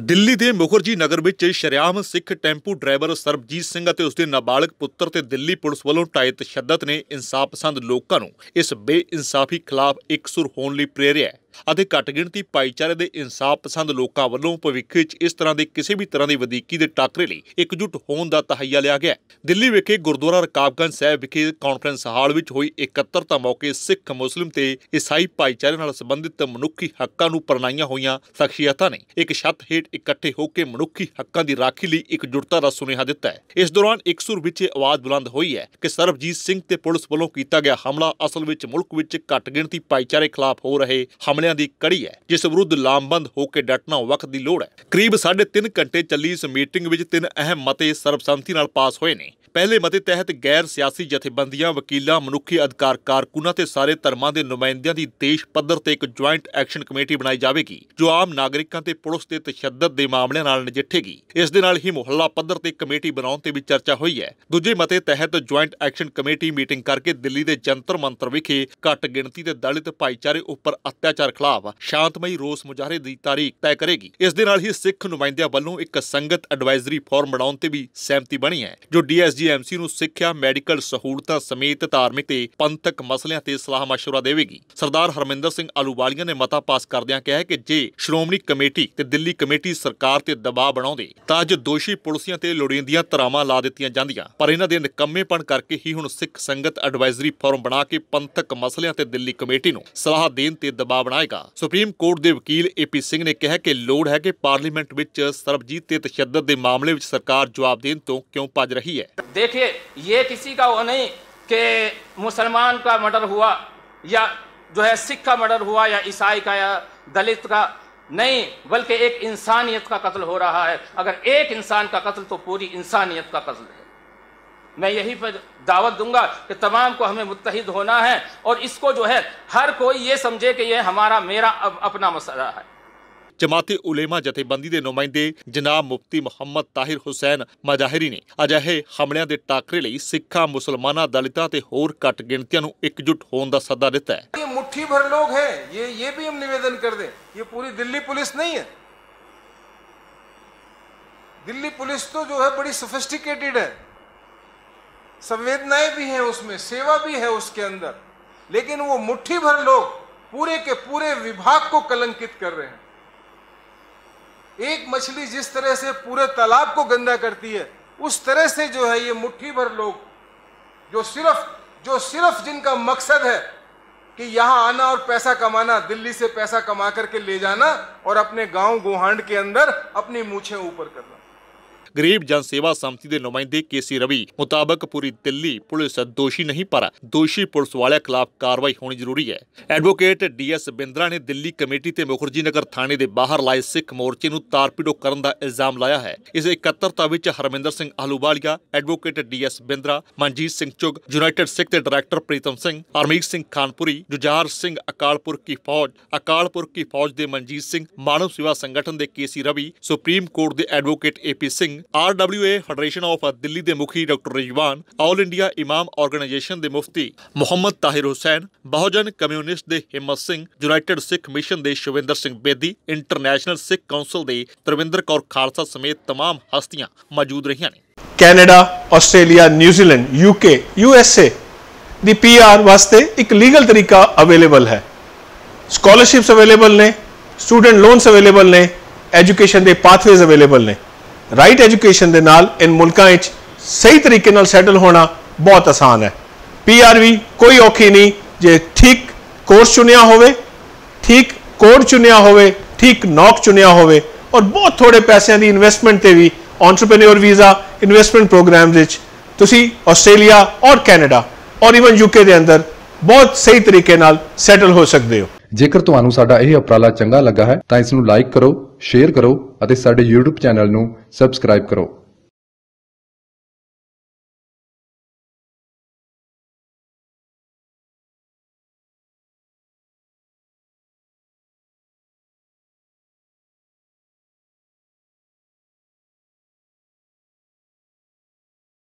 ਦਿੱਲੀ ਦੇ ਮੁਖਰਜੀ ਨਗਰ ਵਿੱਚ ਸ਼ਰਿਆਮ ਸਿੱਖ ਟੈਂਪੂ ਡਰਾਈਵਰ ਸਰਬਜੀਤ ਸਿੰਘ ਅਤੇ ਉਸਦੇ ਨਾਬਾਲਗ ਪੁੱਤਰ ਤੇ ਦਿੱਲੀ ਪੁਲਿਸ ਵੱਲੋਂ ਟਾਇਤ ਸ਼ੱਦਤ ਨੇ ਇਨਸਾਫ ਪਸੰਦ ਲੋਕਾਂ ਨੂੰ ਇਸ ਬੇਇਨਸਾਫੀ ਖਿਲਾਫ ਇਕਸੁਰ ਹੋਣ ਲਈ ਪ੍ਰੇਰਿਆ ਅਤੇ ਘੱਟ ਗਿਣਤੀ ਪਾਈਚਾਰੇ ਦੇ ਇਨਸਾਫ ਪਸੰਦ ਲੋਕਾਂ ਵੱਲੋਂ ਭਵਿੱਖ ਵਿੱਚ ਇਸ ਤਰ੍ਹਾਂ ਦੇ ਕਿਸੇ ਵੀ ਤਰ੍ਹਾਂ ਦੀ ਵਧੀਕੀ ਦੇ ਟਾਕਰੇ ਲਈ ਇਕਜੁੱਟ ਹੋਣ ਦਾ ਤਹਈਆ ਲਿਆ ਗਿਆ ਦਿੱਲੀ ਵਿਖੇ ਗੁਰਦੁਆਰਾ ਰਕਾਬਗੰਜ ਸਾਹਿਬ ਵਿਖੇ ਕਾਨਫਰੰਸ ਹਾਲ ਵਿੱਚ ਹੋਈ ਇਕੱਤਰਤਾ ਮੌਕੇ ਸਿੱਖ ਮੁਸਲਿਮ ਤੇ ਈਸਾਈ ਪਾਈਚਾਰੇ ਨਾਲ ਸੰਬੰਧਿਤ ਮਨੁੱਖੀ ਹੱਕਾਂ ਨੂੰ ਪਰਨਾਈਆਂ ਹੋਈਆਂ ਸ਼ਖਸੀਅਤਾਂ ਨੇ ਇੱਕ ਛੱਤ ਹੇਠ ਇਕੱਠੇ ਹੋ ਕੇ ਮਨੁੱਖੀ ਹੱਕਾਂ ਦੀ ਰਾਖੀ ਲਈ ਇਕਜੁੱਟਤਾ ਦਾ ਸੁਨੇਹਾ ਦਿੱਤਾ ਹੈ ਇਸ ਦੌਰਾਨ ਇੱਕ ਸੁਰ ਵਿੱਚ ਆਵਾਜ਼ ਬੁਲੰਦ ਹੋਈ ਹੈ ਕਿ ਸਰਬਜੀਤ ਸਿੰਘ ਤੇ ਪੁਲਿਸ ਵੱਲੋਂ ਕੀਤਾ ਗਿਆ ਹਮਲਾ ਅਸਲ ਵਿੱਚ ਮੁਲਕ ਵਿੱਚ ਘੱਟ ਗਿਣਤੀ ਪਾਈਚਾਰੇ ਖਿਲਾਫ ਹੋ ਰਹੇ ਹਮਲੇ ਮਾਮਲਿਆਂ ਦੀ ਕੜੀ ਹੈ ਜਿਸ ਵਿਰੁੱਧ ਲਾਮਬੰਦ ਹੋ ਕੇ ਡਟਣਾ ਵਕਤ ਦੀ ਲੋੜ ਹੈ ਕਰੀਬ 3.5 ਘੰਟੇ ਚੱਲੀ ਇਸ ਮੀਟਿੰਗ ਵਿੱਚ ਤਿੰਨ ਅਹਿਮ ਮਤੇ ਸਰਬਸੰਮਤੀ ਨਾਲ ਪਾਸ ਹੋਏ ਨੇ ਪਹਿਲੇ ਮਤੇ ਤਹਿਤ ਗੈਰ ਸਿਆਸੀ ਜਥੇਬੰਦੀਆਂ ਵਕੀਲਾਂ ਮਨੁੱਖੀ ਅਧਿਕਾਰ ਕਾਰਕੁਨਾਂ ਤੇ ਸਾਰੇ ਧਰਮਾਂ ਦੇ ਨੁਮਾਇੰਦਿਆਂ ਦੀ ਦੇਸ਼ ਪੱਧਰ ਤੇ ਇੱਕ ਜੁਆਇੰਟ ਐਕਸ਼ਨ ਕਮੇਟੀ ਬਣਾਈ ਜਾਵੇਗੀ ਜੋ ਆਮ ਨਾਗਰਿਕਾਂ ਤੇ ਪੁਲਿਸ ਦੇ ਤਸ਼ੱਦਦ ਦੇ ਮਾਮਲਿਆਂ ਨਾਲ ਨਜਿੱਠੇਗੀ ਇਸ ਦੇ ਨਾਲ ਹੀ ਮੁਹੱਲਾ ਪੱਧਰ ਤੇ ਕਮੇਟੀ ਬਣਾਉਣ ਤੇ ਵੀ ਚਰਚਾ ਹੋਈ ਹੈ ਦੂਜੇ ਮਤੇ ਤਹਿਤ ਜੁਆਇੰਟ ਐਕਸ਼ਨ ਕਮੇਟੀ ਮੀਟਿੰਗ ਕਰਕੇ ਦਿੱਲੀ ਦੇ ਜੰਤਰ ਮੰਤਰ ਵਿਖੇ ਘੱਟ ਗਿਣਤੀ ਤੇ ਦਲਿਤ ਭਾਈਚਾਰੇ ਉੱਪਰ ਅਤਿਆਚਾਰ ਖਿਲਾਫ ਸ਼ਾਂਤਮਈ ਰੋਸ ਮੁਜ਼ਾਹਰੇ ਦੀ ਤਾਰੀਖ ਤੈਅ ਕਰੇਗੀ ਇਸ ਦੇ ਨਾਲ ਹੀ ਸਿੱਖ ਨੁਮਾਇੰਦਿਆਂ ਵੱਲੋਂ ਇੱਕ ਸੰਗਤ ਐਡਵਾਈਜ਼ਰੀ ਫੋਰਮ ਬਣਾਉਣ ਤੇ ਵੀ ਸਹਿਮਤੀ ਬਣੀ ਹੈ ਜੋ ਡੀਐਸ ਪੀਜੀਆਈਐਮਸੀ ਨੂੰ ਸਿੱਖਿਆ ਮੈਡੀਕਲ ਸਹੂਲਤਾਂ ਸਮੇਤ ਧਾਰਮਿਕ ਤੇ ਪੰਥਕ ਮਸਲਿਆਂ ਤੇ ਸਲਾਹ ਮਸ਼ਵਰਾ ਦੇਵੇਗੀ ਸਰਦਾਰ ਹਰਮਿੰਦਰ ਸਿੰਘ ਆਲੂਵਾਲੀਆ ਨੇ ਮਤਾ ਪਾਸ ਕਰਦਿਆਂ ਕਿਹਾ ਕਿ ਜੇ ਸ਼੍ਰੋਮਣੀ ਕਮੇਟੀ ਤੇ ਦਿੱਲੀ ਕਮੇਟੀ ਸਰਕਾਰ ਤੇ ਦਬਾਅ ਬਣਾਉਂਦੇ ਤਾਂ ਅੱਜ ਦੋਸ਼ੀ ਪੁਲਿਸੀਆਂ ਤੇ ਲੋੜੀਂਦੀਆਂ ਧਰਾਵਾਂ ਲਾ ਦਿੱਤੀਆਂ ਜਾਂਦੀਆਂ ਪਰ ਇਹਨਾਂ ਦੇ ਨਿਕੰਮੇਪਣ ਕਰਕੇ ਹੀ ਹੁਣ ਸਿੱਖ ਸੰਗਤ ਐਡਵਾਈਜ਼ਰੀ ਫੋਰਮ ਬਣਾ ਕੇ ਪੰਥਕ ਮਸਲਿਆਂ ਤੇ ਦਿੱਲੀ ਕਮੇਟੀ ਨੂੰ ਸਲਾਹ ਦੇਣ ਤੇ ਦਬਾਅ ਬਣਾਏਗਾ ਸੁਪਰੀਮ ਕੋਰਟ ਦੇ ਵਕੀਲ ਏਪੀ ਸਿੰਘ ਨੇ ਕਿਹਾ ਕਿ ਲੋੜ ਹੈ ਕਿ ਪਾਰਲੀਮੈਂਟ ਵਿੱਚ ਸਰਬਜੀਤ ਤੇ ਤਸ਼ੱਦਦ ਦੇ ਮਾਮਲੇ ਵਿੱਚ ਸਰਕਾਰ ਜਵਾਬ ਦੇਣ ਤੋਂ ਕਿਉਂ ਭੱਜ ਰਹੀ ਹੈ देखिए ये किसी का वो नहीं कि मुसलमान का मर्डर हुआ या जो है सिख का मर्डर हुआ या ईसाई का या दलित का नहीं बल्कि एक इंसानियत का कत्ल हो रहा है अगर एक इंसान का कत्ल तो पूरी इंसानियत का कत्ल है मैं यही पर दावत दूंगा कि तमाम को हमें मुतहद होना है और इसको जो है हर कोई ये समझे कि यह हमारा मेरा अपना मसला है जमाते उलेमा ਜਥੇਬੰਦੀ के नुमाइंदे जनाब मुफ्ती ਮੁਹੰਮਦ ਤਾਹਿਰ ਹੁਸੈਨ ਮਜਾਹਿਰੀ ਨੇ ਅਜਿਹੇ ਹਮਲਿਆਂ ਦੇ ਟਾਕਰੇ ਲਈ ਸਿੱਖਾਂ ਮੁਸਲਮਾਨਾਂ ਦਲਿਤਾਂ ਤੇ ਹੋਰ ਘੱਟ एकजुट होने का सदा देता है ये मुट्ठी भर लोग हैं ये ये भी हम निवेदन कर दें ये पूरी दिल्ली पुलिस नहीं है दिल्ली पुलिस तो जो है बड़ी सोफिस्टिकेटेड है संवेदनाएं भी हैं उसमें सेवा भी है उसके अंदर लेकिन वो मुट्ठी भर लोग पूरे के पूरे विभाग को कलंकित कर रहे हैं एक मछली जिस तरह से पूरे तालाब को गंदा करती है उस तरह से जो है ये मुट्ठी भर लोग जो सिर्फ जो सिर्फ जिनका मकसद है कि यहाँ आना और पैसा कमाना दिल्ली से पैसा कमा करके ले जाना और अपने गांव गोहांड के अंदर अपनी मूछें ऊपर करना ਗਰੀਬ ਜਨ ਸੇਵਾ ਸਮਿਤੀ ਦੇ ਨੁਮਾਇੰਦੇ ਕੇਸੀ ਰਵੀ ਮੁਤਾਬਕ ਪੂਰੀ ਦਿੱਲੀ ਪੁਲਿਸ ਦੋਸ਼ੀ ਨਹੀਂ ਪਰ ਦੋਸ਼ੀ ਪੁਲਿਸ ਵਾਲਿਆਂ ਖਿਲਾਫ ਕਾਰਵਾਈ ਹੋਣੀ ਜ਼ਰੂਰੀ ਹੈ ਐਡਵੋਕੇਟ ਡੀਐਸ ਬਿੰਦਰਾ ਨੇ ਦਿੱਲੀ ਕਮੇਟੀ ਤੇ ਮੁਖਰਜੀ ਨਗਰ ਥਾਣੇ ਦੇ ਬਾਹਰ ਲਾਏ ਸਿੱਖ ਮੋਰਚੇ ਨੂੰ ਤਾਰਪੀਡੋ ਕਰਨ ਦਾ ਇਲਜ਼ਾਮ ਲਾਇਆ ਹੈ ਇਸ ਇਕੱਤਰਤਾ ਵਿੱਚ Harminder Singh Ahluwalia advocate DS Bindra Manjit Singh Chugh united Sikh ਦੇ ਡਾਇਰੈਕਟਰ ਪ੍ਰੀਤਮ ਸਿੰਘ ਅਰਮੀਕ ਸਿੰਘ ਖਾਨਪੁਰੀ ਜੁਝਾਰ ਸਿੰਘ ਅਕਾਲਪੁਰ ਕੀ ਫੌਜ ਅਕਾਲਪੁਰ ਕੀ ਫੌਜ ਦੇ ਮਨਜੀਤ ਸਿੰਘ ਮਾਨਵ ਸੇਵਾ ਸੰਗਠਨ ਦੇ ਕੇਸੀ ਰਵੀ ਸੁਪਰੀਮ ਕੋਰਟ ਦੇ advocate AP Singh and RWA federation of Delhi ਦੇ ਮੁਖੀ doctor Rizwan all India Imam organisation ਦੇ ਮੁਫਤੀ ਮੁਹੰਮਦ ਤਾਹਿਰ ਹੁਸੈਨ ਬਹੁਜਨ ਕਮਿਊਨਿਸਟ ਦੇ ਹਿੰਮਤ ਸਿੰਘ ਯੂਨਾਈਟਿਡ ਸਿੱਖ ਮਿਸ਼ਨ ਦੇ ਸ਼ਵਿੰਦਰ ਸਿੰਘ ਬੇਦੀ ਇੰਟਰਨੈਸ਼ਨਲ ਸਿੱਖ ਕਾਉਂਸਲ ਦੇ ਤਰਵਿੰਦਰ ਕੌਰ ਖਾਲਸਾ ਸਮੇਤ ਤਮਾਮ ਹਸਤੀਆਂ ਮੌਜੂਦ ਰਹੀਆਂ ਨੇ Canada Australia New Zealand UK USA ਦੀ ਪੀਆਰ ਵਾਸਤੇ ਇੱਕ ਲੀਗਲ ਤਰੀਕਾ ਅਵੇਲੇਬਲ ਹੈ ਸਕਾਲਰਸ਼ਿਪਸ ਅਵੇਲੇਬਲ ਨੇ ਸਟੂਡੈਂਟ ਲੋਨਸ ਅਵੇਲੇਬਲ ਨੇ ਐਜੂਕੇਸ਼ਨ ਦੇ ਪਾਥਵੇਜ਼ ਅਵੇਲੇਬਲ ਨੇ ਰਾਈਟ ਐਜੂਕੇਸ਼ਨ ਦੇ ਨਾਲ ਇਨ ਮੁਲਕਾਂ ਵਿੱਚ ਸਹੀ ਤਰੀਕੇ ਨਾਲ ਸੈਟਲ ਹੋਣਾ ਬਹੁਤ ਆਸਾਨ ਹੈ ਪੀਆਰਵੀ ਵੀ ਕੋਈ ਔਖੀ ਨਹੀਂ ਜੇ ਠੀਕ ਕੋਰਸ ਚੁਣਿਆ ਹੋਵੇ ਠੀਕ ਕੋਡ ਚੁਣਿਆ ਹੋਵੇ ਠੀਕ ਨੌਕ ਚੁਣਿਆ ਹੋਵੇ ਔਰ ਬਹੁਤ ਥੋੜੇ ਪੈਸਿਆਂ ਦੀ ਇਨਵੈਸਟਮੈਂਟ ਤੇ ਵੀ ਐਂਟਰਪ੍ਰੈਨਿਓਰ ਵੀਜ਼ਾ ਇਨਵੈਸਟਮੈਂਟ ਪ੍ਰੋਗਰਾਮਸ ਵਿੱਚ ਤੁਸੀਂ ਆਸਟ੍ਰੇਲੀਆ ਔਰ ਕੈਨੇਡਾ ਔਰ ਇਵਨ ਯੂਕੇ ਦੇ ਅੰਦਰ ਬਹੁਤ ਸਹੀ ਤਰੀਕੇ ਨਾਲ ਸੈਟਲ ਹੋ ਸਕਦੇ ਹੋ ਜੇਕਰ ਤੁਹਾਨੂੰ ਸਾਡਾ ਇਹ ਉਪਰਾਲਾ ਚੰਗਾ ਲੱਗਾ ਹੈ ਤਾਂ ਇਸ ਨੂੰ ਲਾਈਕ ਕਰੋ ਸ਼ੇਅਰ ਕਰੋ ਅਤੇ ਸਾਡੇ YouTube ਚੈਨਲ ਨੂੰ ਸਬਸਕ੍ਰਾਈਬ ਕਰੋ